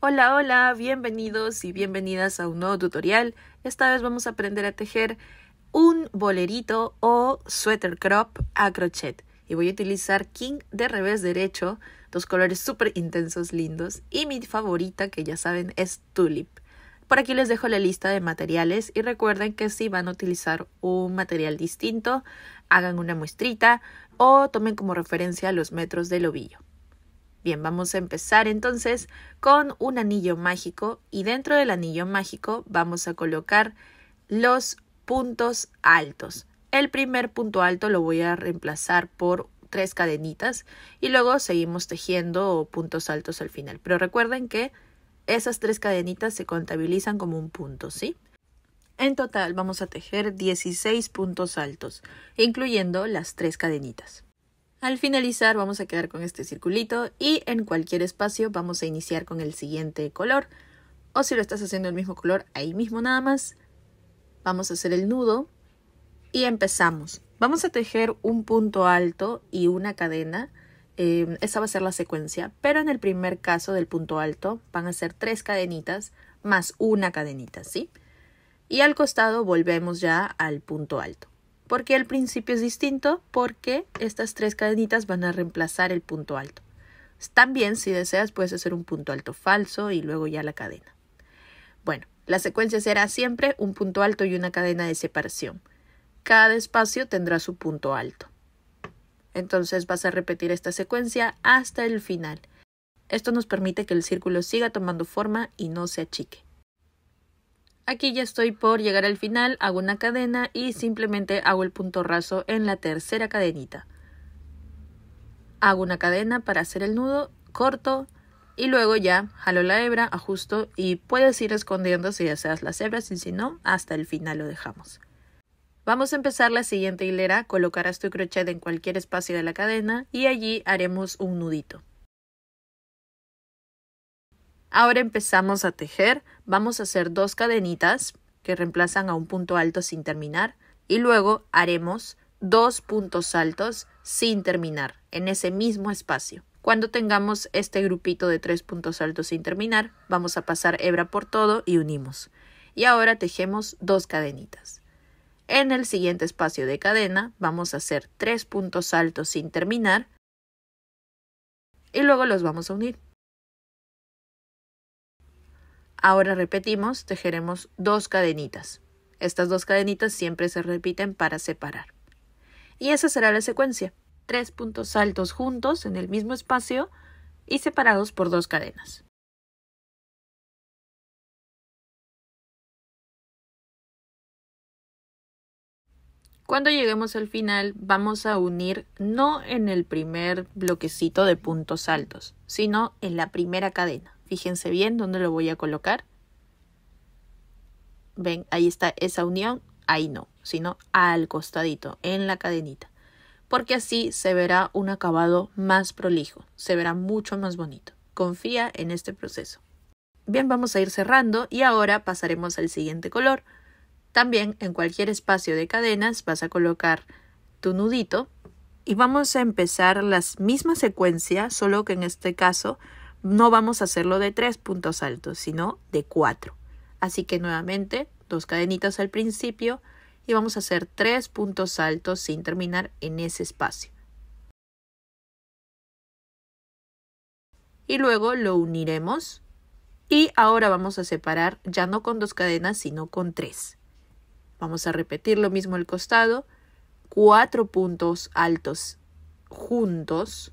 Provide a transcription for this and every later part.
Hola, hola, bienvenidos y bienvenidas a un nuevo tutorial. Esta vez vamos a aprender a tejer un bolerito o suéter crop a crochet. Y voy a utilizar king de revés derecho, dos colores súper intensos, lindos. Y mi favorita, que ya saben, es tulip. Por aquí les dejo la lista de materiales y recuerden que si van a utilizar un material distinto, hagan una muestrita o tomen como referencia los metros del ovillo. Bien, vamos a empezar entonces con un anillo mágico y dentro del anillo mágico vamos a colocar los puntos altos. El primer punto alto lo voy a reemplazar por tres cadenitas y luego seguimos tejiendo puntos altos al final. Pero recuerden que esas tres cadenitas se contabilizan como un punto, ¿sí? En total vamos a tejer 16 puntos altos, incluyendo las tres cadenitas. Al finalizar vamos a quedar con este circulito y en cualquier espacio vamos a iniciar con el siguiente color. O si lo estás haciendo el mismo color, ahí mismo nada más. Vamos a hacer el nudo y empezamos. Vamos a tejer un punto alto y una cadena. Em, esa va a ser la secuencia, pero en el primer caso del punto alto van a ser tres cadenitas más una cadenita, ¿sí? Y al costado volvemos ya al punto alto porque el principio es distinto? Porque estas tres cadenitas van a reemplazar el punto alto. También, si deseas, puedes hacer un punto alto falso y luego ya la cadena. Bueno, la secuencia será siempre un punto alto y una cadena de separación. Cada espacio tendrá su punto alto. Entonces vas a repetir esta secuencia hasta el final. Esto nos permite que el círculo siga tomando forma y no se achique. Aquí ya estoy por llegar al final, hago una cadena y simplemente hago el punto raso en la tercera cadenita. Hago una cadena para hacer el nudo, corto y luego ya jalo la hebra, ajusto y puedes ir escondiendo si deseas las hebras y si no, hasta el final lo dejamos. Vamos a empezar la siguiente hilera, colocarás este tu crochet en cualquier espacio de la cadena y allí haremos un nudito. Ahora empezamos a tejer, vamos a hacer dos cadenitas que reemplazan a un punto alto sin terminar y luego haremos dos puntos altos sin terminar en ese mismo espacio. Cuando tengamos este grupito de tres puntos altos sin terminar, vamos a pasar hebra por todo y unimos. Y ahora tejemos dos cadenitas. En el siguiente espacio de cadena vamos a hacer tres puntos altos sin terminar y luego los vamos a unir. Ahora repetimos, tejeremos dos cadenitas. Estas dos cadenitas siempre se repiten para separar. Y esa será la secuencia. Tres puntos altos juntos en el mismo espacio y separados por dos cadenas. Cuando lleguemos al final vamos a unir no en el primer bloquecito de puntos altos, sino en la primera cadena. Fíjense bien dónde lo voy a colocar. Ven, ahí está esa unión. Ahí no, sino al costadito, en la cadenita. Porque así se verá un acabado más prolijo, se verá mucho más bonito. Confía en este proceso. Bien, vamos a ir cerrando y ahora pasaremos al siguiente color. También en cualquier espacio de cadenas vas a colocar tu nudito y vamos a empezar las misma secuencia, solo que en este caso no vamos a hacerlo de tres puntos altos, sino de cuatro. Así que nuevamente, dos cadenitas al principio y vamos a hacer tres puntos altos sin terminar en ese espacio. Y luego lo uniremos y ahora vamos a separar ya no con dos cadenas, sino con tres. Vamos a repetir lo mismo el costado, cuatro puntos altos juntos.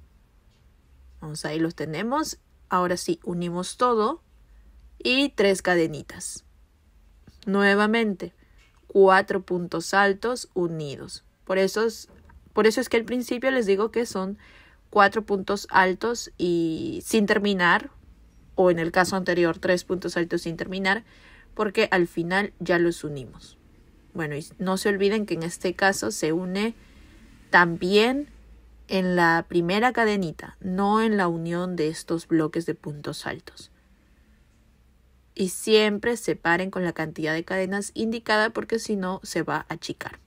Vamos ahí los tenemos Ahora sí, unimos todo y tres cadenitas. Nuevamente, cuatro puntos altos unidos. Por eso es, por eso es que al principio les digo que son cuatro puntos altos y sin terminar, o en el caso anterior, tres puntos altos sin terminar, porque al final ya los unimos. Bueno, y no se olviden que en este caso se une también en la primera cadenita, no en la unión de estos bloques de puntos altos. Y siempre separen con la cantidad de cadenas indicada porque si no se va a achicar.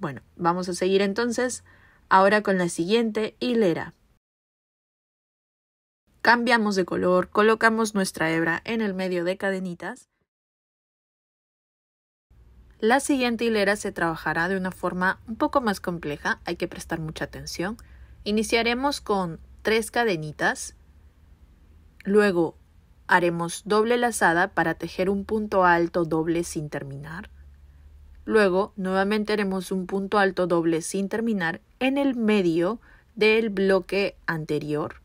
Bueno, vamos a seguir entonces ahora con la siguiente hilera. Cambiamos de color, colocamos nuestra hebra en el medio de cadenitas la siguiente hilera se trabajará de una forma un poco más compleja, hay que prestar mucha atención. Iniciaremos con tres cadenitas, luego haremos doble lazada para tejer un punto alto doble sin terminar. Luego, nuevamente haremos un punto alto doble sin terminar en el medio del bloque anterior.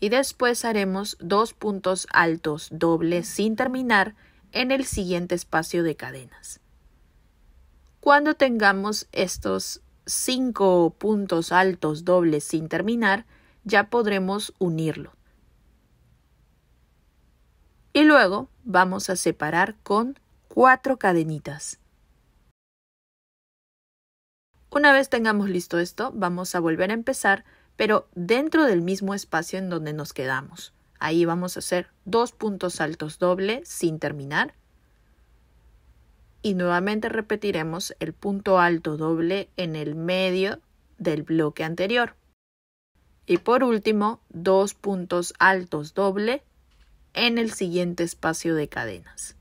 Y después haremos dos puntos altos doble sin terminar en el siguiente espacio de cadenas. Cuando tengamos estos cinco puntos altos dobles sin terminar, ya podremos unirlo. Y luego vamos a separar con cuatro cadenitas. Una vez tengamos listo esto, vamos a volver a empezar, pero dentro del mismo espacio en donde nos quedamos. Ahí vamos a hacer dos puntos altos doble sin terminar. Y nuevamente repetiremos el punto alto doble en el medio del bloque anterior. Y por último, dos puntos altos doble en el siguiente espacio de cadenas.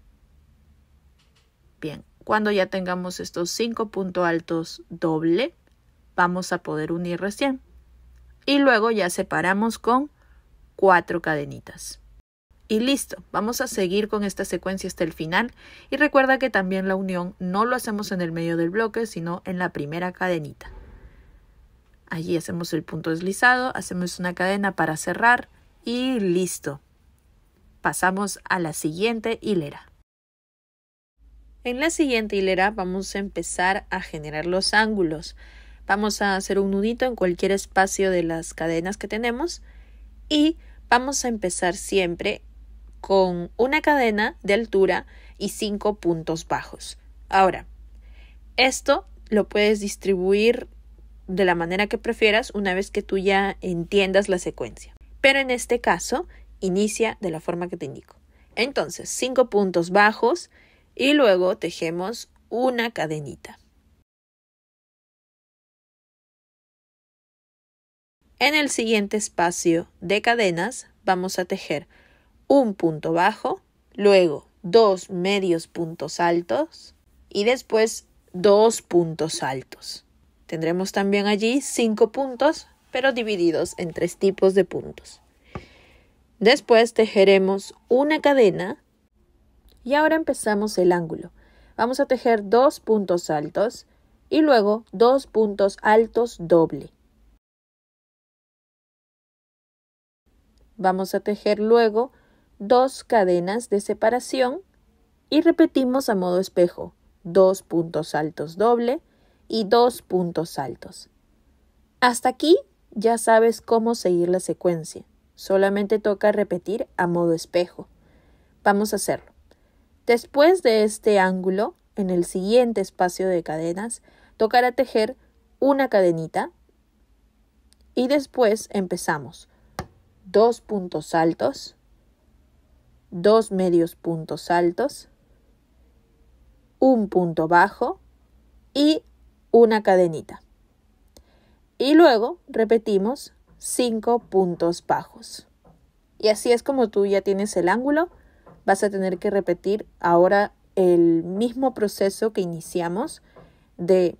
Bien, cuando ya tengamos estos cinco puntos altos doble, vamos a poder unir recién. Y luego ya separamos con cuatro cadenitas. Y listo, vamos a seguir con esta secuencia hasta el final y recuerda que también la unión no lo hacemos en el medio del bloque, sino en la primera cadenita. Allí hacemos el punto deslizado, hacemos una cadena para cerrar y listo. Pasamos a la siguiente hilera. En la siguiente hilera vamos a empezar a generar los ángulos. Vamos a hacer un nudito en cualquier espacio de las cadenas que tenemos y vamos a empezar siempre con una cadena de altura y cinco puntos bajos. Ahora, esto lo puedes distribuir de la manera que prefieras una vez que tú ya entiendas la secuencia. Pero en este caso, inicia de la forma que te indico. Entonces, cinco puntos bajos y luego tejemos una cadenita. En el siguiente espacio de cadenas vamos a tejer un punto bajo, luego dos medios puntos altos y después dos puntos altos. Tendremos también allí cinco puntos, pero divididos en tres tipos de puntos. Después tejeremos una cadena y ahora empezamos el ángulo. Vamos a tejer dos puntos altos y luego dos puntos altos doble. Vamos a tejer luego dos cadenas de separación y repetimos a modo espejo, dos puntos altos doble y dos puntos altos. Hasta aquí ya sabes cómo seguir la secuencia. Solamente toca repetir a modo espejo. Vamos a hacerlo. Después de este ángulo, en el siguiente espacio de cadenas, tocará tejer una cadenita y después empezamos dos puntos altos, dos medios puntos altos, un punto bajo y una cadenita. Y luego repetimos cinco puntos bajos. Y así es como tú ya tienes el ángulo, vas a tener que repetir ahora el mismo proceso que iniciamos de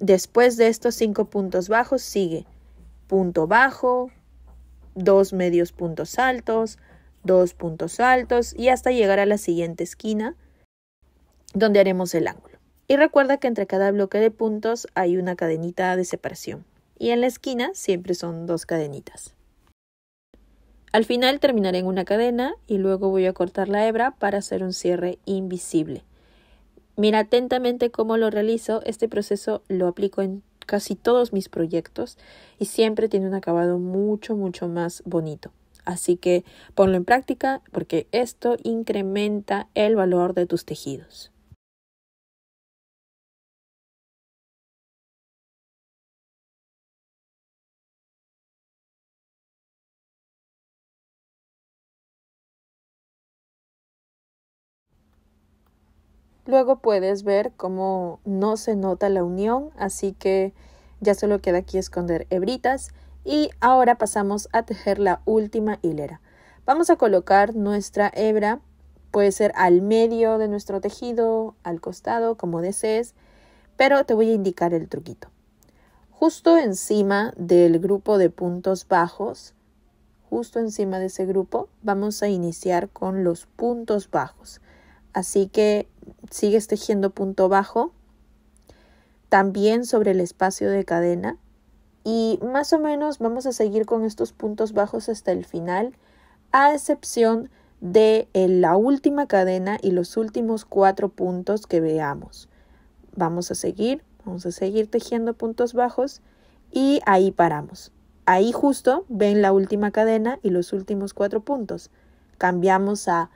después de estos cinco puntos bajos sigue punto bajo, dos medios puntos altos, dos puntos altos y hasta llegar a la siguiente esquina donde haremos el ángulo. Y recuerda que entre cada bloque de puntos hay una cadenita de separación y en la esquina siempre son dos cadenitas. Al final terminaré en una cadena y luego voy a cortar la hebra para hacer un cierre invisible. Mira atentamente cómo lo realizo, este proceso lo aplico en casi todos mis proyectos y siempre tiene un acabado mucho, mucho más bonito. Así que ponlo en práctica porque esto incrementa el valor de tus tejidos. Luego puedes ver cómo no se nota la unión, así que ya solo queda aquí esconder hebritas. Y ahora pasamos a tejer la última hilera. Vamos a colocar nuestra hebra, puede ser al medio de nuestro tejido, al costado, como desees, pero te voy a indicar el truquito. Justo encima del grupo de puntos bajos, justo encima de ese grupo, vamos a iniciar con los puntos bajos. Así que sigues tejiendo punto bajo, también sobre el espacio de cadena y más o menos vamos a seguir con estos puntos bajos hasta el final, a excepción de eh, la última cadena y los últimos cuatro puntos que veamos. Vamos a seguir, vamos a seguir tejiendo puntos bajos y ahí paramos. Ahí justo ven la última cadena y los últimos cuatro puntos. Cambiamos a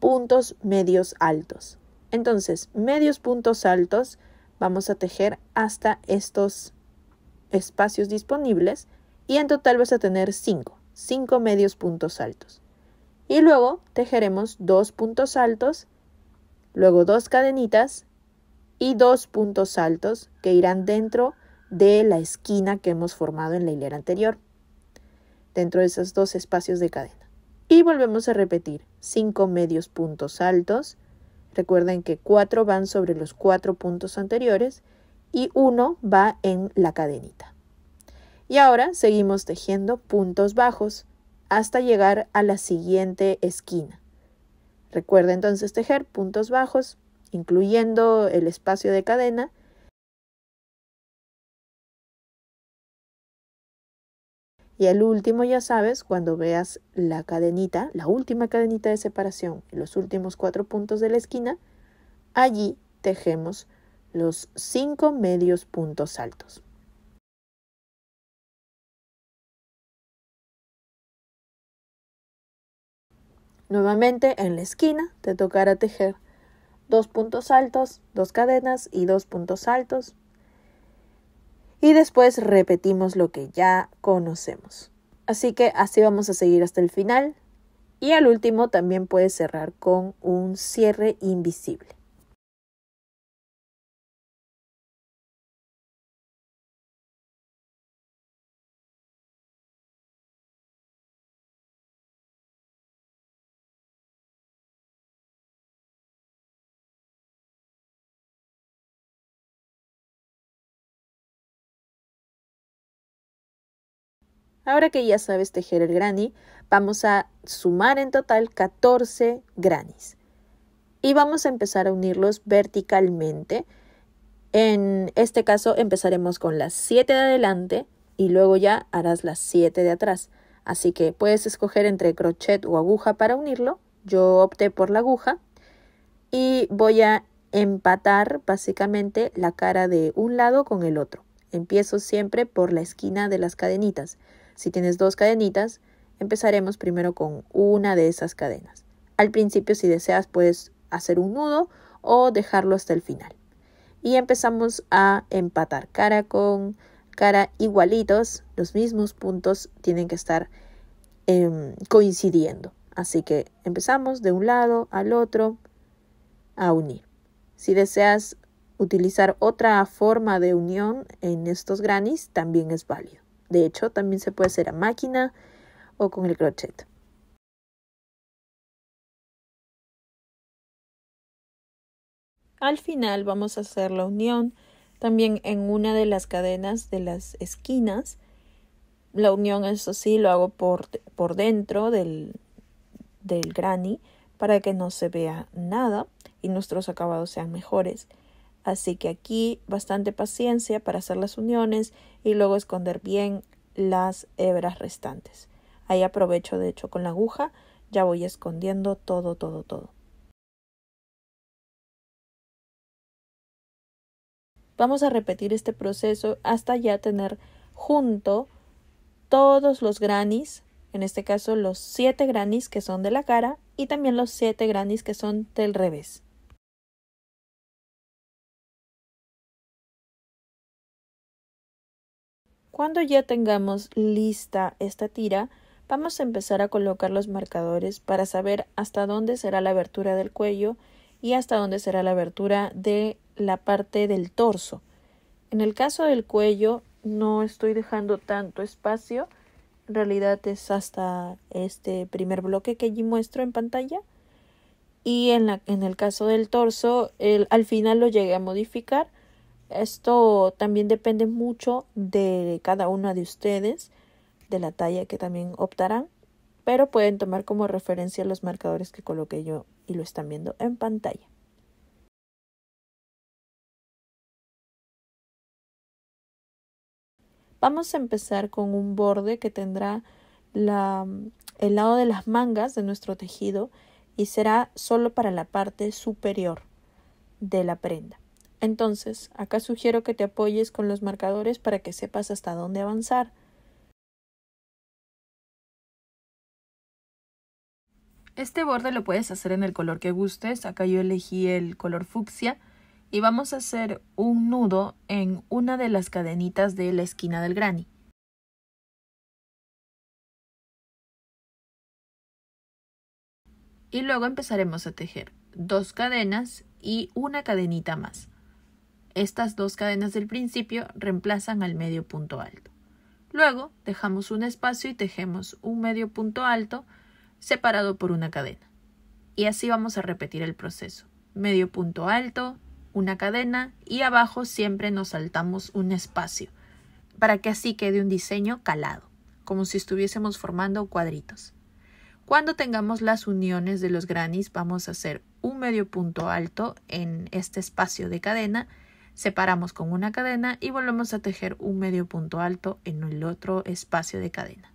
puntos medios altos. Entonces, medios puntos altos vamos a tejer hasta estos espacios disponibles y en total vas a tener 5, 5 medios puntos altos. Y luego tejeremos dos puntos altos, luego dos cadenitas y dos puntos altos que irán dentro de la esquina que hemos formado en la hilera anterior, dentro de esos dos espacios de cadena. Y volvemos a repetir 5 medios puntos altos, Recuerden que cuatro van sobre los cuatro puntos anteriores y uno va en la cadenita. Y ahora seguimos tejiendo puntos bajos hasta llegar a la siguiente esquina. Recuerda entonces tejer puntos bajos, incluyendo el espacio de cadena, Y el último, ya sabes, cuando veas la cadenita, la última cadenita de separación, los últimos cuatro puntos de la esquina, allí tejemos los cinco medios puntos altos. Nuevamente en la esquina te tocará tejer dos puntos altos, dos cadenas y dos puntos altos, y después repetimos lo que ya conocemos. Así que así vamos a seguir hasta el final. Y al último también puedes cerrar con un cierre invisible. Ahora que ya sabes tejer el granny, vamos a sumar en total 14 granis. Y vamos a empezar a unirlos verticalmente. En este caso empezaremos con las 7 de adelante y luego ya harás las 7 de atrás. Así que puedes escoger entre crochet o aguja para unirlo. Yo opté por la aguja y voy a empatar básicamente la cara de un lado con el otro. Empiezo siempre por la esquina de las cadenitas. Si tienes dos cadenitas, empezaremos primero con una de esas cadenas. Al principio, si deseas, puedes hacer un nudo o dejarlo hasta el final. Y empezamos a empatar cara con cara igualitos, los mismos puntos tienen que estar em, coincidiendo. Así que empezamos de un lado al otro a unir. Si deseas utilizar otra forma de unión en estos granis, también es válido. De hecho, también se puede hacer a máquina o con el crochet. Al final vamos a hacer la unión también en una de las cadenas de las esquinas. La unión, eso sí, lo hago por, por dentro del, del granny para que no se vea nada y nuestros acabados sean mejores. Así que aquí bastante paciencia para hacer las uniones y luego esconder bien las hebras restantes. Ahí aprovecho de hecho con la aguja, ya voy escondiendo todo, todo, todo. Vamos a repetir este proceso hasta ya tener junto todos los granis, en este caso los 7 granis que son de la cara y también los 7 granis que son del revés. Cuando ya tengamos lista esta tira, vamos a empezar a colocar los marcadores para saber hasta dónde será la abertura del cuello y hasta dónde será la abertura de la parte del torso. En el caso del cuello no estoy dejando tanto espacio, en realidad es hasta este primer bloque que allí muestro en pantalla. Y en, la, en el caso del torso, al final lo llegué a modificar esto también depende mucho de cada una de ustedes, de la talla que también optarán, pero pueden tomar como referencia los marcadores que coloqué yo y lo están viendo en pantalla. Vamos a empezar con un borde que tendrá la, el lado de las mangas de nuestro tejido y será solo para la parte superior de la prenda. Entonces, acá sugiero que te apoyes con los marcadores para que sepas hasta dónde avanzar. Este borde lo puedes hacer en el color que gustes, acá yo elegí el color fucsia y vamos a hacer un nudo en una de las cadenitas de la esquina del granny. Y luego empezaremos a tejer dos cadenas y una cadenita más. Estas dos cadenas del principio reemplazan al medio punto alto. Luego dejamos un espacio y tejemos un medio punto alto separado por una cadena. Y así vamos a repetir el proceso. Medio punto alto, una cadena y abajo siempre nos saltamos un espacio para que así quede un diseño calado, como si estuviésemos formando cuadritos. Cuando tengamos las uniones de los granis vamos a hacer un medio punto alto en este espacio de cadena separamos con una cadena y volvemos a tejer un medio punto alto en el otro espacio de cadena.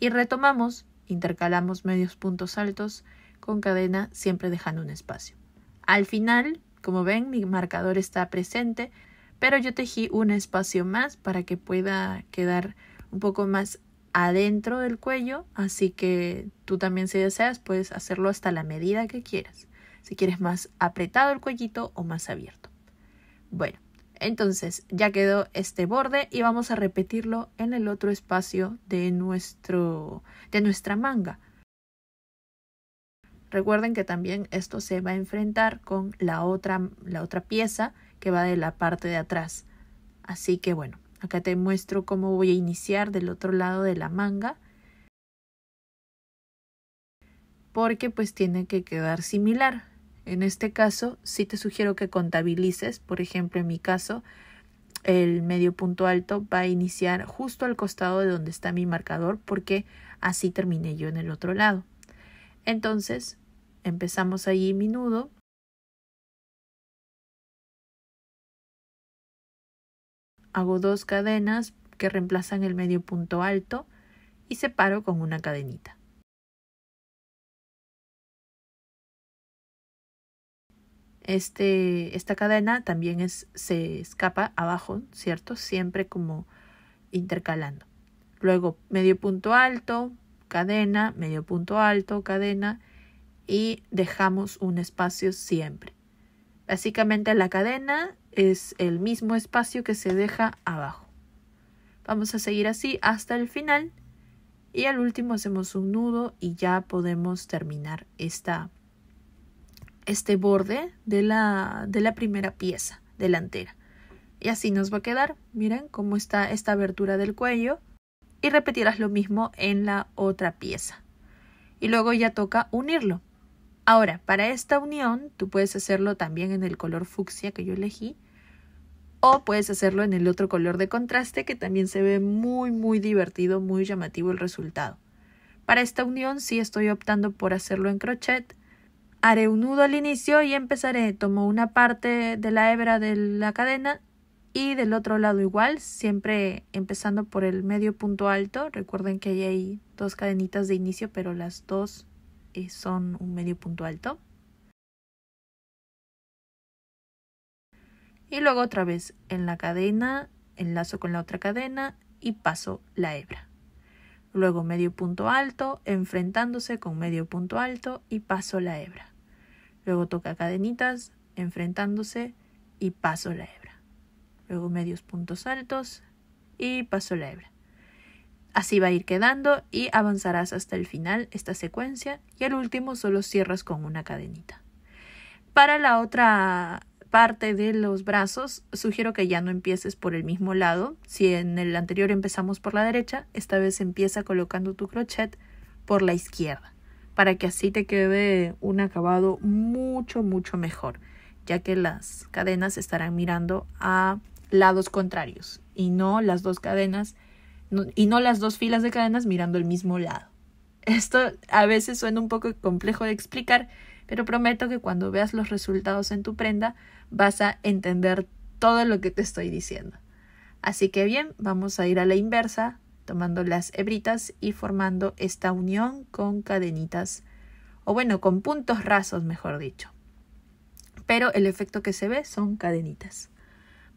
Y retomamos, intercalamos medios puntos altos con cadena siempre dejando un espacio. Al final, como ven, mi marcador está presente, pero yo tejí un espacio más para que pueda quedar un poco más adentro del cuello, así que tú también si deseas puedes hacerlo hasta la medida que quieras, si quieres más apretado el cuellito o más abierto. Bueno, entonces ya quedó este borde y vamos a repetirlo en el otro espacio de, nuestro, de nuestra manga. Recuerden que también esto se va a enfrentar con la otra, la otra pieza que va de la parte de atrás. Así que bueno, acá te muestro cómo voy a iniciar del otro lado de la manga. Porque pues tiene que quedar similar. En este caso, sí te sugiero que contabilices, por ejemplo, en mi caso, el medio punto alto va a iniciar justo al costado de donde está mi marcador porque así terminé yo en el otro lado. Entonces, empezamos allí mi nudo. Hago dos cadenas que reemplazan el medio punto alto y separo con una cadenita. este, esta cadena también es, se escapa abajo, ¿cierto? Siempre como intercalando. Luego medio punto alto, cadena, medio punto alto, cadena y dejamos un espacio siempre. Básicamente la cadena es el mismo espacio que se deja abajo. Vamos a seguir así hasta el final y al último hacemos un nudo y ya podemos terminar esta este borde de la, de la primera pieza delantera. Y así nos va a quedar, miren cómo está esta abertura del cuello. Y repetirás lo mismo en la otra pieza. Y luego ya toca unirlo. Ahora, para esta unión, tú puedes hacerlo también en el color fucsia que yo elegí. O puedes hacerlo en el otro color de contraste que también se ve muy, muy divertido, muy llamativo el resultado. Para esta unión sí estoy optando por hacerlo en crochet Haré un nudo al inicio y empezaré. Tomo una parte de la hebra de la cadena y del otro lado igual, siempre empezando por el medio punto alto. Recuerden que ahí hay dos cadenitas de inicio, pero las dos eh, son un medio punto alto. Y luego otra vez en la cadena, enlazo con la otra cadena y paso la hebra. Luego medio punto alto, enfrentándose con medio punto alto y paso la hebra. Luego toca cadenitas, enfrentándose y paso la hebra. Luego medios puntos altos y paso la hebra. Así va a ir quedando y avanzarás hasta el final esta secuencia y al último solo cierras con una cadenita. Para la otra parte de los brazos, sugiero que ya no empieces por el mismo lado. Si en el anterior empezamos por la derecha, esta vez empieza colocando tu crochet por la izquierda para que así te quede un acabado mucho, mucho mejor, ya que las cadenas estarán mirando a lados contrarios y no las dos cadenas y no las dos filas de cadenas mirando el mismo lado. Esto a veces suena un poco complejo de explicar, pero prometo que cuando veas los resultados en tu prenda vas a entender todo lo que te estoy diciendo. Así que bien, vamos a ir a la inversa tomando las hebritas y formando esta unión con cadenitas, o bueno, con puntos rasos, mejor dicho. Pero el efecto que se ve son cadenitas.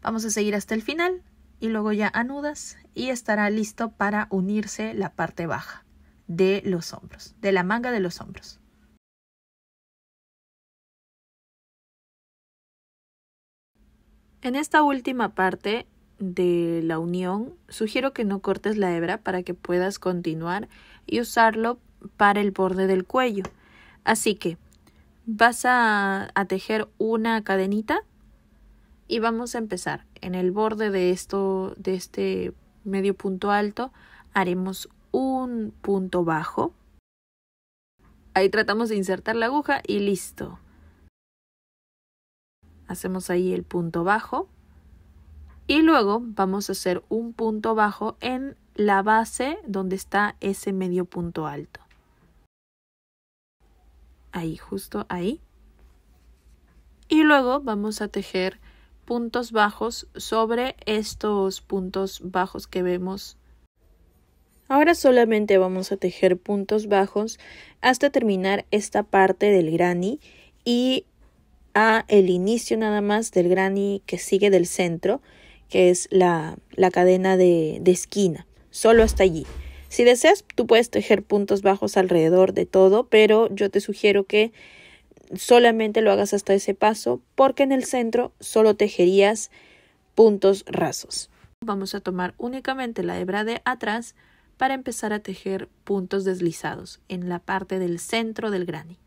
Vamos a seguir hasta el final y luego ya anudas y estará listo para unirse la parte baja de los hombros, de la manga de los hombros. En esta última parte de la unión, sugiero que no cortes la hebra para que puedas continuar y usarlo para el borde del cuello. Así que vas a, tejer una cadenita y vamos a empezar. En el borde de esto, de este medio punto alto, haremos un punto bajo. Ahí tratamos de insertar la aguja y listo. Hacemos ahí el punto bajo y luego vamos a hacer un punto bajo en la base donde está ese medio punto alto. Ahí, justo ahí. Y luego vamos a tejer puntos bajos sobre estos puntos bajos que vemos. Ahora solamente vamos a tejer puntos bajos hasta terminar esta parte del granny y a el inicio nada más del granny que sigue del centro que es la, cadena de, de esquina, solo hasta allí. Si deseas, tú puedes tejer puntos bajos alrededor de todo, pero yo te sugiero que solamente lo hagas hasta ese paso, porque en el centro solo tejerías puntos rasos. Vamos a tomar únicamente la hebra de atrás para empezar a tejer puntos deslizados en la parte del centro del granny.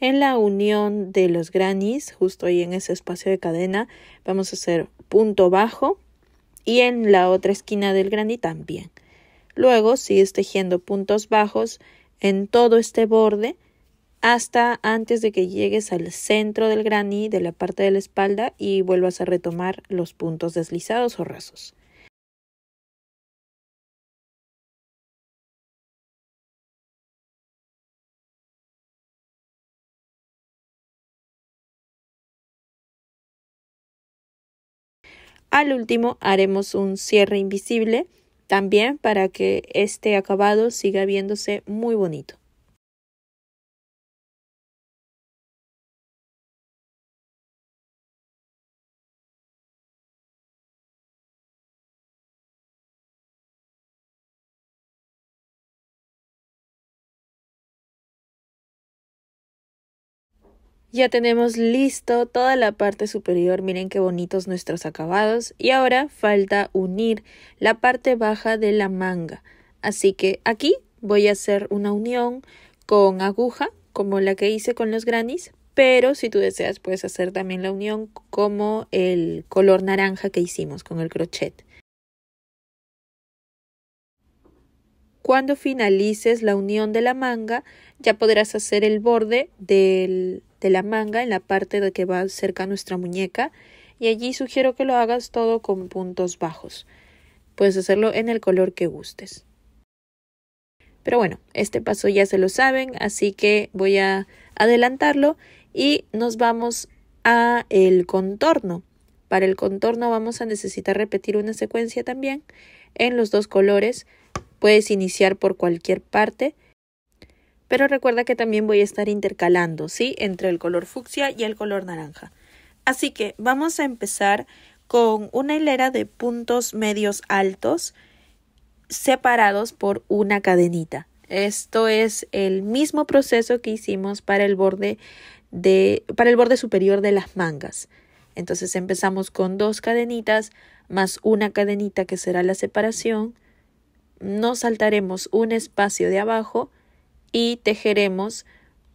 en la unión de los granis, justo ahí en ese espacio de cadena, vamos a hacer punto bajo y en la otra esquina del granny también. Luego sigues tejiendo puntos bajos en todo este borde hasta antes de que llegues al centro del granny de la parte de la espalda y vuelvas a retomar los puntos deslizados o rasos. Al último haremos un cierre invisible también para que este acabado siga viéndose muy bonito. Ya tenemos listo toda la parte superior, miren qué bonitos nuestros acabados. Y ahora falta unir la parte baja de la manga. Así que aquí voy a hacer una unión con aguja, como la que hice con los granis. Pero si tú deseas puedes hacer también la unión como el color naranja que hicimos con el crochet. Cuando finalices la unión de la manga ya podrás hacer el borde del de la manga en la parte de que va cerca nuestra muñeca y allí sugiero que lo hagas todo con puntos bajos. Puedes hacerlo en el color que gustes. Pero bueno, este paso ya se lo saben, así que voy a adelantarlo y nos vamos a el contorno. Para el contorno vamos a necesitar repetir una secuencia también en los dos colores. Puedes iniciar por cualquier parte pero recuerda que también voy a estar intercalando, ¿sí? Entre el color fucsia y el color naranja. Así que vamos a empezar con una hilera de puntos medios altos separados por una cadenita. Esto es el mismo proceso que hicimos para el borde de, para el borde superior de las mangas. Entonces empezamos con dos cadenitas más una cadenita que será la separación. No saltaremos un espacio de abajo y tejeremos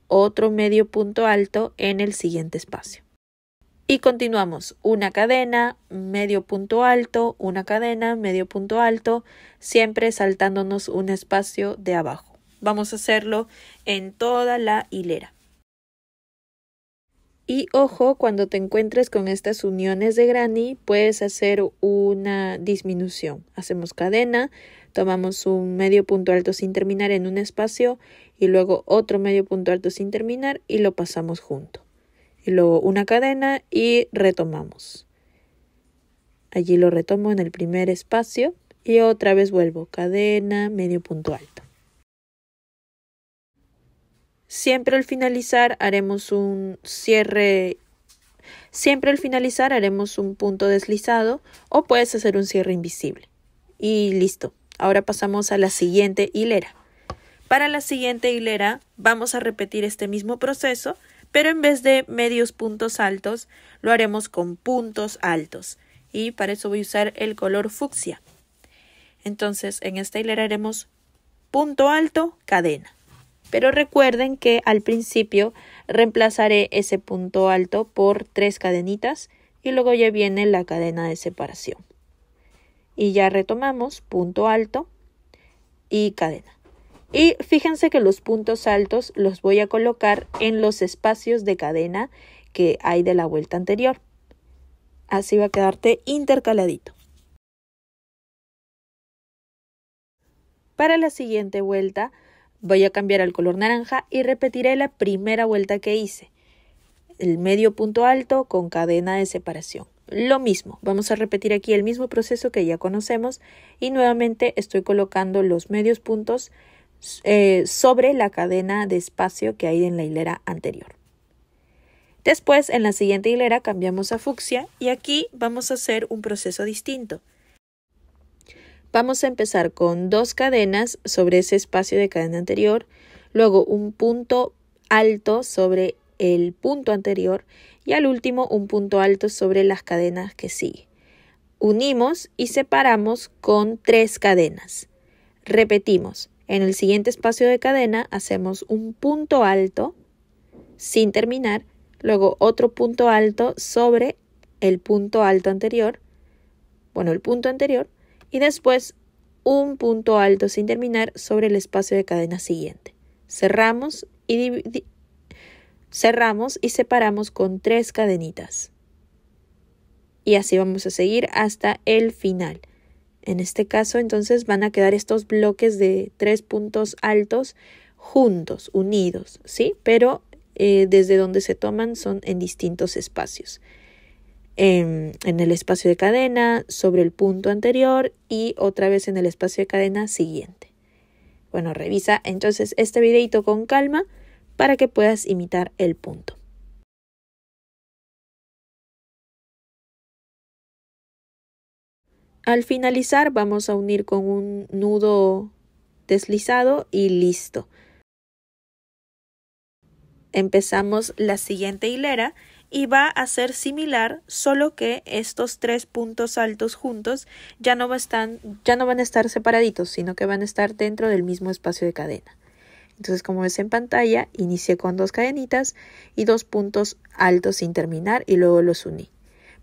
otro medio punto alto en el siguiente espacio. Y continuamos, una cadena, medio punto alto, una cadena, medio punto alto, siempre saltándonos un espacio de abajo. Vamos a hacerlo en toda la hilera. Y ojo, cuando te encuentres con estas uniones de granny, puedes hacer una disminución. Hacemos cadena, tomamos un medio punto alto sin terminar en un espacio y luego otro medio punto alto sin terminar y lo pasamos junto. Y luego una cadena y retomamos. Allí lo retomo en el primer espacio y otra vez vuelvo cadena, medio punto alto. Siempre al finalizar haremos un cierre Siempre al finalizar haremos un punto deslizado o puedes hacer un cierre invisible. Y listo. Ahora pasamos a la siguiente hilera. Para la siguiente hilera vamos a repetir este mismo proceso, pero en vez de medios puntos altos, lo haremos con puntos altos. Y para eso voy a usar el color fucsia. Entonces, en esta hilera haremos punto alto, cadena. Pero recuerden que al principio reemplazaré ese punto alto por tres cadenitas y luego ya viene la cadena de separación. Y ya retomamos punto alto y cadena. Y fíjense que los puntos altos los voy a colocar en los espacios de cadena que hay de la vuelta anterior. Así va a quedarte intercaladito. Para la siguiente vuelta voy a cambiar al color naranja y repetiré la primera vuelta que hice. El medio punto alto con cadena de separación. Lo mismo, vamos a repetir aquí el mismo proceso que ya conocemos y nuevamente estoy colocando los medios puntos eh, sobre la cadena de espacio que hay en la hilera anterior. Después, en la siguiente hilera cambiamos a fucsia y aquí vamos a hacer un proceso distinto. Vamos a empezar con dos cadenas sobre ese espacio de cadena anterior, luego un punto alto sobre el punto anterior y al último un punto alto sobre las cadenas que sigue. Unimos y separamos con tres cadenas. Repetimos en el siguiente espacio de cadena hacemos un punto alto sin terminar, luego otro punto alto sobre el punto alto anterior, bueno, el punto anterior, y después un punto alto sin terminar sobre el espacio de cadena siguiente. Cerramos y, cerramos y separamos con tres cadenitas. Y así vamos a seguir hasta el final. En este caso, entonces van a quedar estos bloques de tres puntos altos juntos, unidos, ¿sí? Pero eh, desde donde se toman son en distintos espacios. En, em, en, el espacio de cadena, sobre el punto anterior y otra vez en el espacio de cadena siguiente. Bueno, revisa entonces este videito con calma para que puedas imitar el punto. Al finalizar vamos a unir con un nudo deslizado y listo. Empezamos la siguiente hilera y va a ser similar, solo que estos tres puntos altos juntos ya no, están, ya no van a estar separaditos, sino que van a estar dentro del mismo espacio de cadena. Entonces, como ves en pantalla, inicié con dos cadenitas y dos puntos altos sin terminar y luego los uní.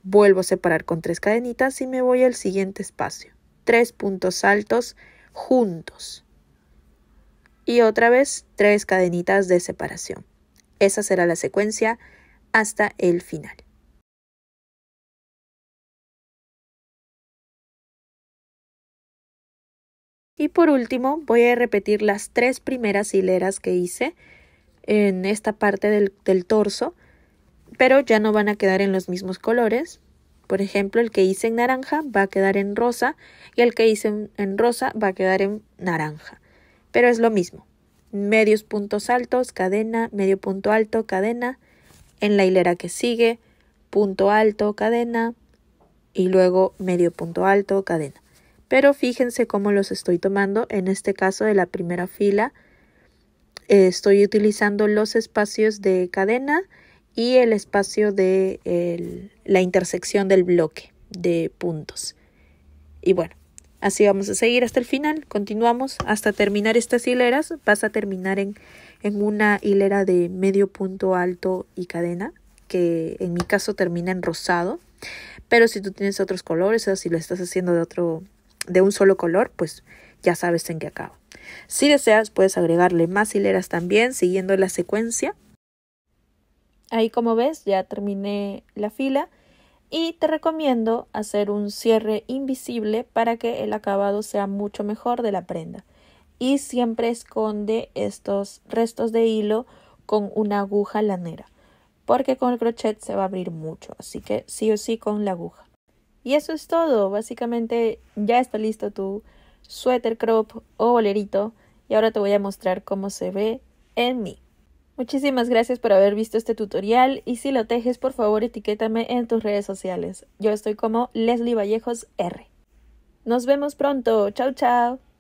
Vuelvo a separar con tres cadenitas y me voy al siguiente espacio. Tres puntos altos juntos. Y otra vez tres cadenitas de separación. Esa será la secuencia hasta el final. Y por último voy a repetir las tres primeras hileras que hice en esta parte del, del torso pero ya no van a quedar en los mismos colores. Por ejemplo, el que hice en naranja va a quedar en rosa y el que hice en rosa va a quedar en naranja. Pero es lo mismo. Medios puntos altos, cadena, medio punto alto, cadena. En la hilera que sigue, punto alto, cadena. Y luego medio punto alto, cadena. Pero fíjense cómo los estoy tomando. En este caso de la primera fila, eh, estoy utilizando los espacios de cadena y el espacio de la intersección del bloque de puntos. Y bueno, así vamos a seguir hasta el final. Continuamos hasta terminar estas hileras. Vas a terminar en, en una hilera de medio punto alto y cadena, que en mi caso termina en rosado. Pero si tú tienes otros colores o si lo estás haciendo de otro, de un solo color, pues ya sabes en qué acaba. Si deseas, puedes agregarle más hileras también siguiendo la secuencia Ahí como ves ya terminé la fila y te recomiendo hacer un cierre invisible para que el acabado sea mucho mejor de la prenda. Y siempre esconde estos restos de hilo con una aguja lanera porque con el crochet se va a abrir mucho, así que sí o sí con la aguja. Y eso es todo, básicamente ya está listo tu suéter crop o bolerito y ahora te voy a mostrar cómo se ve en mí. Muchísimas gracias por haber visto este tutorial y si lo tejes por favor etiquétame en tus redes sociales. Yo estoy como Leslie Vallejos R. Nos vemos pronto. Chao, chao.